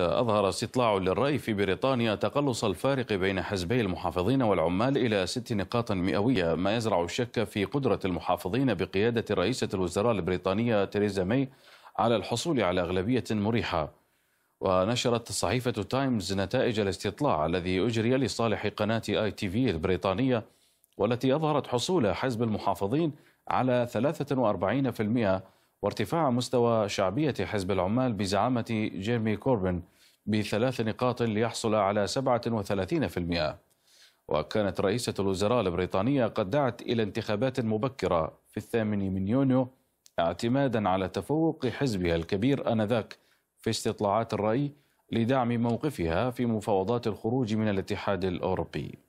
أظهر استطلاع للرأي في بريطانيا تقلص الفارق بين حزبي المحافظين والعمال إلى ست نقاط مئوية ما يزرع الشك في قدرة المحافظين بقيادة رئيسة الوزراء البريطانية تيريزا ماي على الحصول على أغلبية مريحة ونشرت صحيفة تايمز نتائج الاستطلاع الذي أجري لصالح قناة آي تي في البريطانية والتي أظهرت حصول حزب المحافظين على 43% وارتفاع مستوى شعبية حزب العمال بزعامة جيرمي كوربن بثلاث نقاط ليحصل على 37% وكانت رئيسة الوزراء البريطانية قد دعت إلى انتخابات مبكرة في الثامن من يونيو اعتمادا على تفوق حزبها الكبير آنذاك في استطلاعات الرأي لدعم موقفها في مفاوضات الخروج من الاتحاد الأوروبي